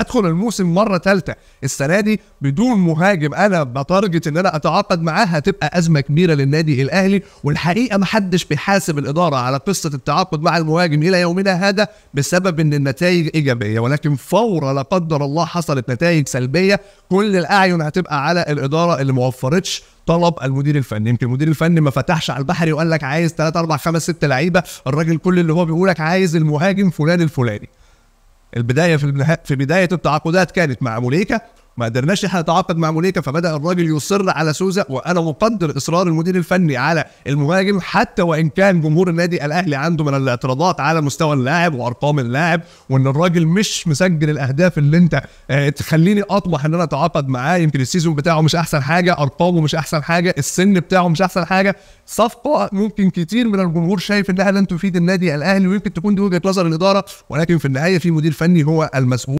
ادخل الموسم مره ثالثه السنه دي بدون مهاجم انا بتارجت ان انا اتعاقد معاه هتبقى ازمه كبيره للنادي الاهلي والحقيقه محدش بيحاسب الاداره على قصه التعاقد مع المهاجم الى يومنا هذا بسبب ان النتائج ايجابيه ولكن فور لا قدر الله حصلت نتائج سلبيه كل الاعين هتبقى على الاداره اللي ما وفرتش طلب المدير الفني يمكن المدير الفني ما فتحش على البحر وقال لك عايز 3 4 5 6 لعيبه الراجل كل اللي هو بيقول لك عايز المهاجم فلان الفلاني البدايه في في بدايه التعاقدات كانت مع موليكا ما قدرناش احنا نتعاقد مع مونيكا فبدا الراجل يصر على سوزا وانا مقدر اصرار المدير الفني على المهاجم حتى وان كان جمهور النادي الاهلي عنده من الاعتراضات على مستوى اللاعب وارقام اللاعب وان الراجل مش مسجل الاهداف اللي انت آه، تخليني اطمح ان انا اتعاقد معاه يمكن السيزون بتاعه مش احسن حاجه ارقامه مش احسن حاجه السن بتاعه مش احسن حاجه صفقه ممكن كتير من الجمهور شايف انها لن تفيد النادي الاهلي ويمكن تكون دي وجهه نظر الاداره ولكن في النهايه في مدير فني هو المسؤول